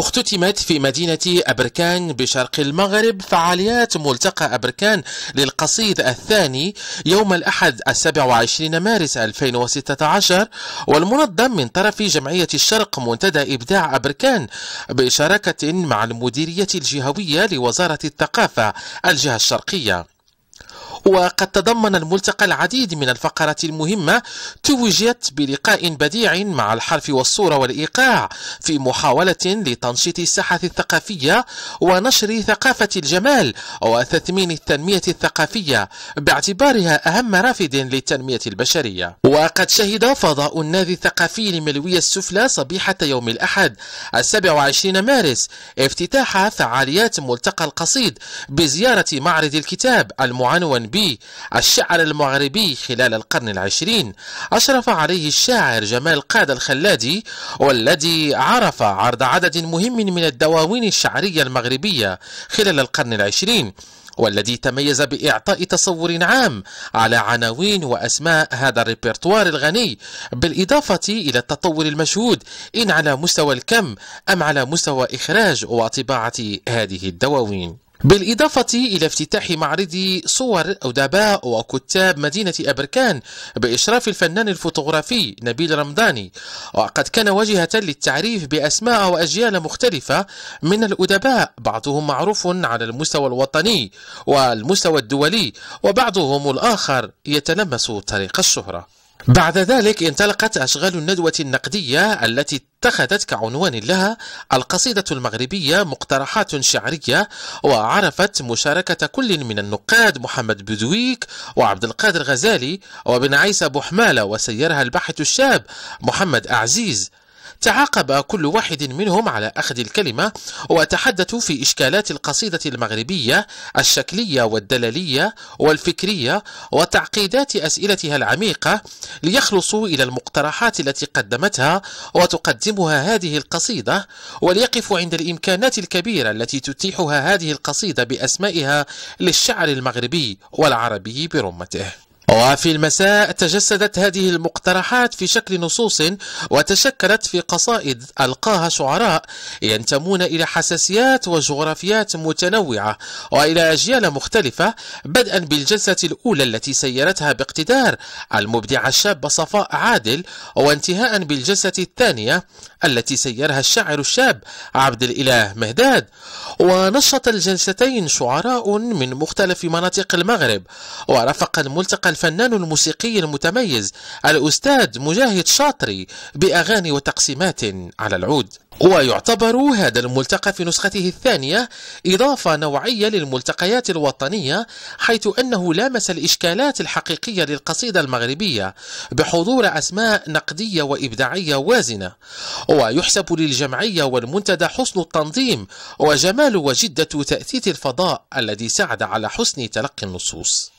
اختتمت في مدينة أبركان بشرق المغرب فعاليات ملتقى أبركان للقصيد الثاني يوم الأحد السابع وعشرين مارس 2016 والمنظم من طرف جمعية الشرق منتدى إبداع أبركان بشراكة مع المديرية الجهوية لوزارة الثقافة الجهة الشرقية وقد تضمن الملتقى العديد من الفقرات المهمة توجت بلقاء بديع مع الحرف والصورة والإيقاع في محاولة لتنشيط الساحة الثقافية ونشر ثقافة الجمال وتثمين التنمية الثقافية باعتبارها أهم رافد للتنمية البشرية وقد شهد فضاء النادي الثقافي لملوية السفلى صبيحة يوم الأحد السابع وعشرين مارس افتتاح فعاليات ملتقى القصيد بزيارة معرض الكتاب المعنون المغربي الشعر المغربي خلال القرن العشرين أشرف عليه الشاعر جمال قاد الخلادي والذي عرف عرض عدد مهم من الدواوين الشعرية المغربية خلال القرن العشرين والذي تميز بإعطاء تصور عام على عناوين وأسماء هذا الريبرتوار الغني بالإضافة إلى التطور المشهود إن على مستوى الكم أم على مستوى إخراج وطباعة هذه الدواوين بالإضافة إلى افتتاح معرض صور أدباء وكتاب مدينة أبركان بإشراف الفنان الفوتوغرافي نبيل رمضاني وقد كان وجهة للتعريف بأسماء وأجيال مختلفة من الأدباء بعضهم معروف على المستوى الوطني والمستوى الدولي وبعضهم الآخر يتلمس طريق الشهرة بعد ذلك انطلقت أشغال الندوة النقدية التي اتخذت كعنوان لها القصيدة المغربية مقترحات شعرية وعرفت مشاركة كل من النقاد محمد بدويك وعبد القادر غزالي وبن عيسى بوحمالة وسيرها الباحث الشاب محمد أعزيز تعاقب كل واحد منهم على أخذ الكلمة وتحدثوا في إشكالات القصيدة المغربية الشكلية والدلالية والفكرية وتعقيدات أسئلتها العميقة ليخلصوا إلى المقترحات التي قدمتها وتقدمها هذه القصيدة وليقفوا عند الإمكانات الكبيرة التي تتيحها هذه القصيدة بأسمائها للشعر المغربي والعربي برمته وفي المساء تجسدت هذه المقترحات في شكل نصوص وتشكلت في قصائد ألقاها شعراء ينتمون إلى حساسيات وجغرافيات متنوعة وإلى أجيال مختلفة بدءا بالجلسة الأولى التي سيرتها باقتدار المبدعة الشابة صفاء عادل وانتهاء بالجلسة الثانية التي سيرها الشاعر الشاب عبد الإله مهداد ونشط الجلستين شعراء من مختلف مناطق المغرب ورفق الملتقى الفنان الموسيقي المتميز الأستاذ مجاهد شاطري بأغاني وتقسيمات على العود ويعتبر هذا الملتقى في نسخته الثانية إضافة نوعية للملتقيات الوطنية حيث أنه لامس الإشكالات الحقيقية للقصيدة المغربية بحضور أسماء نقدية وإبداعية وازنة ويحسب للجمعية والمنتدى حسن التنظيم وجمال وجدة تأثيث الفضاء الذي ساعد على حسن تلقي النصوص